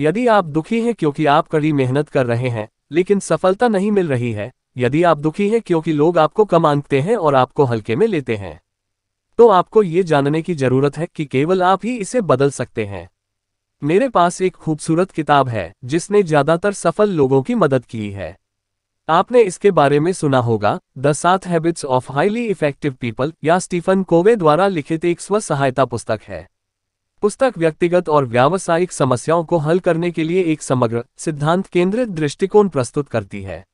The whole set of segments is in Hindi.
यदि आप दुखी हैं क्योंकि आप कड़ी मेहनत कर रहे हैं लेकिन सफलता नहीं मिल रही है यदि आप दुखी हैं क्योंकि लोग आपको कम आंकते हैं और आपको हल्के में लेते हैं तो आपको ये जानने की जरूरत है कि केवल आप ही इसे बदल सकते हैं मेरे पास एक खूबसूरत किताब है जिसने ज्यादातर सफल लोगों की मदद की है आपने इसके बारे में सुना होगा द सात habits of highly effective people या स्टीफन कोवे द्वारा लिखित एक स्व सहायता पुस्तक है पुस्तक व्यक्तिगत और व्यावसायिक समस्याओं को हल करने के लिए एक समग्र सिद्धांत केंद्रित दृष्टिकोण प्रस्तुत करती है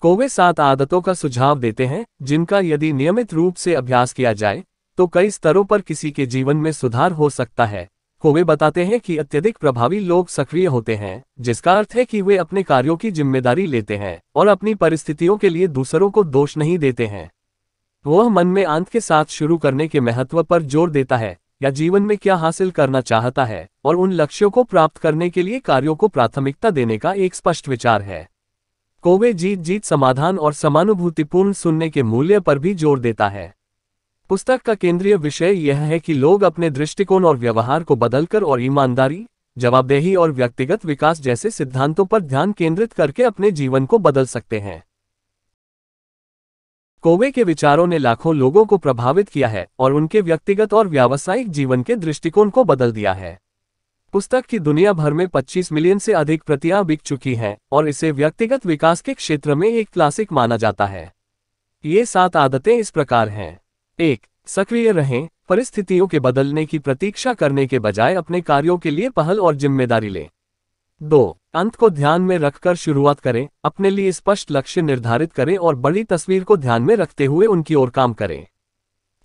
कोवे सात आदतों का सुझाव देते हैं जिनका यदि नियमित रूप से अभ्यास किया जाए तो कई स्तरों पर किसी के जीवन में सुधार हो सकता है कोवे बताते हैं कि अत्यधिक प्रभावी लोग सक्रिय होते हैं जिसका अर्थ है कि वे अपने कार्यों की जिम्मेदारी लेते हैं और अपनी परिस्थितियों के लिए दूसरों को दोष नहीं देते हैं वह मन में आंत के साथ शुरू करने के महत्व पर जोर देता है या जीवन में क्या हासिल करना चाहता है और उन लक्ष्यों को प्राप्त करने के लिए कार्यों को प्राथमिकता देने का एक स्पष्ट विचार है कोवे जीत जीत समाधान और समानुभूतिपूर्ण सुनने के मूल्य पर भी जोर देता है पुस्तक का केंद्रीय विषय यह है कि लोग अपने दृष्टिकोण और व्यवहार को बदलकर और ईमानदारी जवाबदेही और व्यक्तिगत विकास जैसे सिद्धांतों पर ध्यान केंद्रित करके अपने जीवन को बदल सकते हैं कोवे के विचारों ने लाखों लोगों को प्रभावित किया है और उनके व्यक्तिगत और व्यावसायिक जीवन के दृष्टिकोण को बदल दिया है पुस्तक की दुनिया भर में 25 मिलियन से अधिक प्रतियां बिक चुकी हैं और इसे व्यक्तिगत विकास के क्षेत्र में एक क्लासिक माना जाता है ये सात आदतें इस प्रकार हैं एक सक्रिय रहें परिस्थितियों के बदलने की प्रतीक्षा करने के बजाय अपने कार्यों के लिए पहल और जिम्मेदारी लें दो अंत को ध्यान में रखकर शुरुआत करें अपने लिए स्पष्ट लक्ष्य निर्धारित करें और बड़ी तस्वीर को ध्यान में रखते हुए उनकी ओर काम करें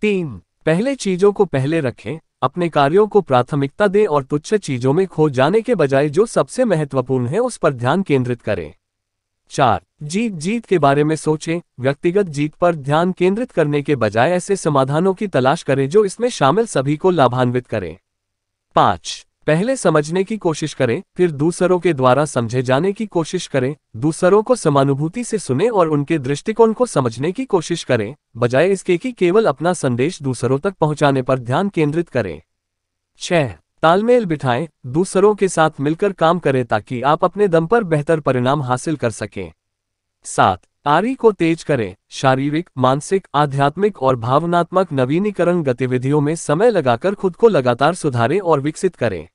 तीन पहले चीजों को पहले रखें अपने कार्यों को प्राथमिकता दें और तुच्छ चीजों में खो जाने के बजाय जो सबसे महत्वपूर्ण है उस पर ध्यान केंद्रित करें चार जीत जीत के बारे में सोचें व्यक्तिगत जीत पर ध्यान केंद्रित करने के बजाय ऐसे समाधानों की तलाश करें जो इसमें शामिल सभी को लाभान्वित करें पांच पहले समझने की कोशिश करें फिर दूसरों के द्वारा समझे जाने की कोशिश करें दूसरों को समानुभूति से सुने और उनके दृष्टिकोण को समझने की कोशिश करें बजाय इसके कि केवल अपना संदेश दूसरों तक पहुंचाने पर ध्यान केंद्रित करें छह तालमेल बिठाएं दूसरों के साथ मिलकर काम करें ताकि आप अपने दम पर बेहतर परिणाम हासिल कर सकें सात आरी को तेज करें शारीरिक मानसिक आध्यात्मिक और भावनात्मक नवीनीकरण गतिविधियों में समय लगाकर खुद को लगातार सुधारें और विकसित करें